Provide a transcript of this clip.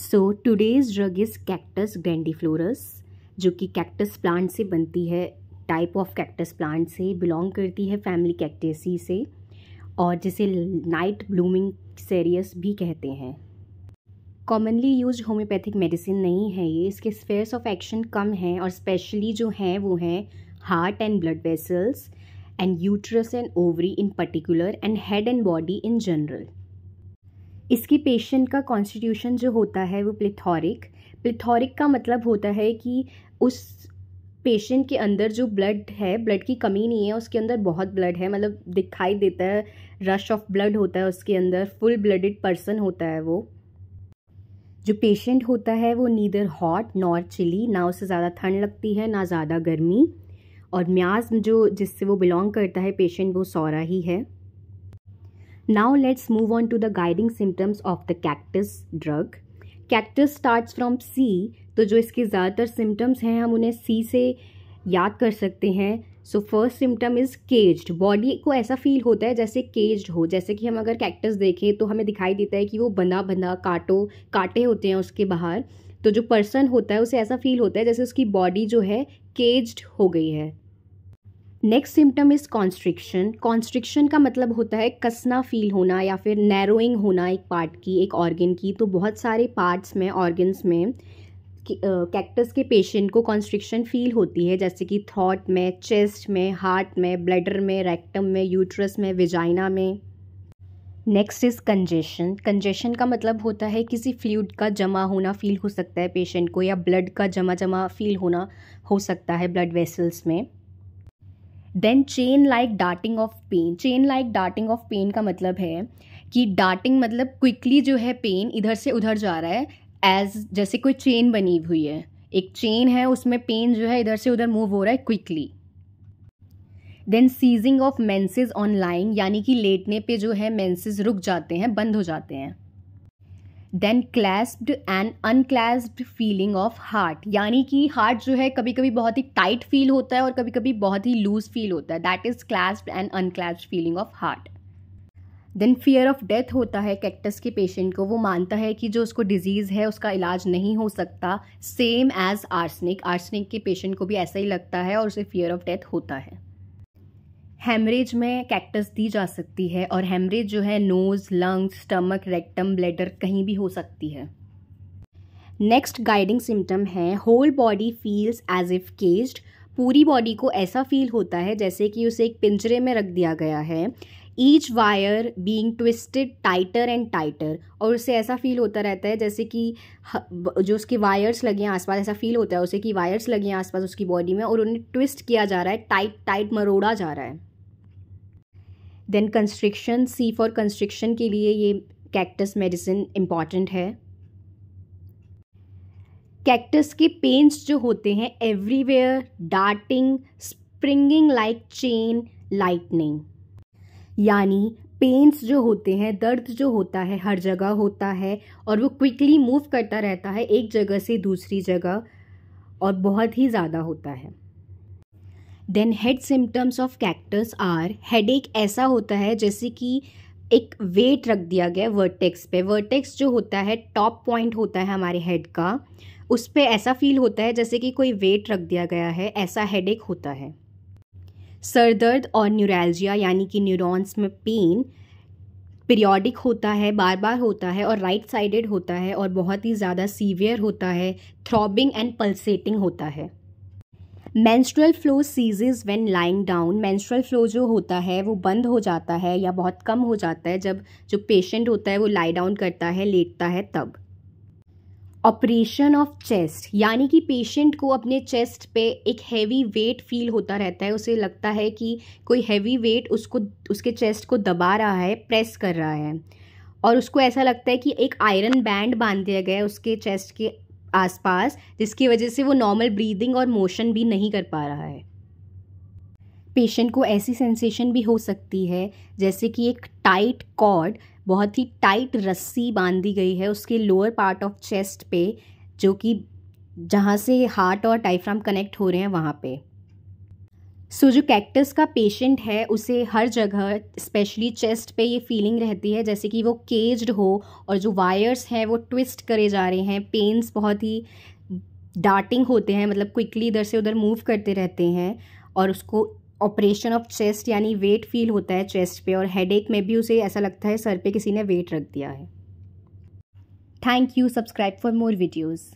So today's drug is cactus grandiflorus जो कि cactus plant से बनती है टाइप ऑफ कैक्टस प्लांट से बिलोंग करती है फैमिली कैक्टेसी से और जिसे नाइट ब्लूमिंग सेरियस भी कहते हैं कॉमनली यूज होम्योपैथिक मेडिसिन नहीं है ये इसके स्पेयर्स ऑफ एक्शन कम हैं और स्पेशली जो हैं वो हैं heart and blood vessels and uterus and ovary in particular and head and body in general इसकी पेशेंट का कॉन्स्टिट्यूशन जो होता है वो प्लेथोरिक प्लेथोरिक का मतलब होता है कि उस पेशेंट के अंदर जो ब्लड है ब्लड की कमी नहीं है उसके अंदर बहुत ब्लड है मतलब दिखाई देता है रश ऑफ ब्लड होता है उसके अंदर फुल ब्लडेड पर्सन होता है वो जो पेशेंट होता है वो नीदर हॉट नॉर चिली ना उसे ज़्यादा ठंड लगती है ना ज़्यादा गर्मी और म्याज जो जिससे वो बिलोंग करता है पेशेंट वो सौरा ही है Now let's move on to the guiding symptoms of the cactus drug. Cactus starts from C, तो जो इसके ज़्यादातर symptoms हैं हम उन्हें C से याद कर सकते हैं so first symptom is caged body को ऐसा फील होता है जैसे केज्ड हो जैसे कि हम अगर कैक्टस देखें तो हमें दिखाई देता है कि वो बना बना काटो काटे होते हैं उसके बाहर तो जो पर्सन होता है उसे ऐसा फील होता है जैसे उसकी बॉडी जो है केज्ड हो गई है next symptom is constriction constriction का मतलब होता है कसना फील होना या फिर नैरोइंग होना एक पार्ट की एक ऑर्गन की तो बहुत सारे पार्ट्स में ऑर्गन्स में कैक्टस के पेशेंट को कॉन्स्ट्रिक्शन फील होती है जैसे कि थॉट में चेस्ट में हार्ट में ब्लडर में रेक्टम में यूट्रस में विजाइना में नेक्स्ट इज़ कंजेशन कंजेशन का मतलब होता है किसी फ्लूड का जमा होना फील हो सकता है पेशेंट को या ब्लड का जमा जमा फील होना हो सकता है ब्लड वेसल्स में then chain like darting of pain chain like darting of pain का मतलब है कि डार्टिंग मतलब क्विकली जो है पेन इधर से उधर जा रहा है एज जैसे कोई चेन बनी हुई है एक चेन है उसमें पेन जो है इधर से उधर मूव हो रहा है quickly then ceasing of menses on lying यानी कि लेटने पे जो है मैंसेज रुक जाते हैं बंद हो जाते हैं then clasped and unclasped feeling of heart यानी कि हार्ट जो है कभी कभी बहुत ही टाइट फील होता है और कभी कभी बहुत ही लूज फील होता है that is clasped and unclasped feeling of heart then fear of death होता है कैक्टस के पेशेंट को वो मानता है कि जो उसको डिजीज़ है उसका इलाज नहीं हो सकता सेम एज आर्सनिक आर्सनिक के पेशेंट को भी ऐसा ही लगता है और उसे फियर ऑफ डेथ होता है हेमरेज में कैक्टस दी जा सकती है और हेमरेज जो है nose lungs stomach rectum bladder कहीं भी हो सकती है नेक्स्ट गाइडिंग सिम्टम है whole body feels as if caged पूरी बॉडी को ऐसा फील होता है जैसे कि उसे एक पिंजरे में रख दिया गया है each wire being twisted tighter and tighter और उसे ऐसा फील होता रहता है जैसे कि जो उसके वायर्स लगे हैं आसपास ऐसा फील होता है उसे कि वायर्स लगे हैं आसपास उसकी बॉडी में और उन्हें ट्विस्ट किया जा रहा है टाइट टाइट मरोड़ा जा रहा है then constriction see for constriction के लिए ये कैक्टस मेडिसिन इम्पॉर्टेंट है कैक्टस के पेंस जो होते हैं everywhere darting springing like chain lightning यानी पेंस जो होते हैं दर्द जो होता है हर जगह होता है और वो क्विकली मूव करता रहता है एक जगह से दूसरी जगह और बहुत ही ज़्यादा होता है then head symptoms of cactus are एक ऐसा होता है जैसे कि एक वेट रख दिया गया वर्टेक्स पे वर्टेक्स जो होता है टॉप पॉइंट होता है हमारे हेड का उस पर ऐसा फील होता है जैसे कि कोई वेट रख दिया गया है ऐसा एक होता है सर दर्द और न्यूरैल्जिया यानी कि न्यूरॉन्स में पेन पीरियोडिक होता है बार बार होता है और राइट साइडेड होता है और बहुत ही ज़्यादा सीवियर होता है थ्रॉबिंग एंड पल्सेटिंग होता है menstrual flow ceases when lying down menstrual flow जो होता है वो बंद हो जाता है या बहुत कम हो जाता है जब जो पेशेंट होता है वो लाई डाउन करता है लेटता है तब ऑपरेशन ऑफ चेस्ट यानी कि पेशेंट को अपने चेस्ट पे एक हैवी वेट फील होता रहता है उसे लगता है कि कोई हैवी वेट उसको उसके चेस्ट को दबा रहा है प्रेस कर रहा है और उसको ऐसा लगता है कि एक आयरन बैंड बांध दिया गया है उसके चेस्ट के आसपास जिसकी वजह से वो नॉर्मल ब्रीदिंग और मोशन भी नहीं कर पा रहा है पेशेंट को ऐसी सेंसेशन भी हो सकती है जैसे कि एक टाइट कॉर्ड बहुत ही टाइट रस्सी बांधी गई है उसके लोअर पार्ट ऑफ चेस्ट पे जो कि जहाँ से हार्ट और टाइफ्राम कनेक्ट हो रहे हैं वहाँ पे सो so, जो कैक्टस का पेशेंट है उसे हर जगह स्पेशली चेस्ट पे ये फीलिंग रहती है जैसे कि वो केज्ड हो और जो वायर्स हैं वो ट्विस्ट करे जा रहे हैं पेन्स बहुत ही डार्टिंग होते हैं मतलब क्विकली इधर से उधर मूव करते रहते हैं और उसको ऑपरेशन ऑफ चेस्ट यानी वेट फील होता है चेस्ट पे और हेड में भी उसे ऐसा लगता है सर पे किसी ने वेट रख दिया है thank you subscribe for more videos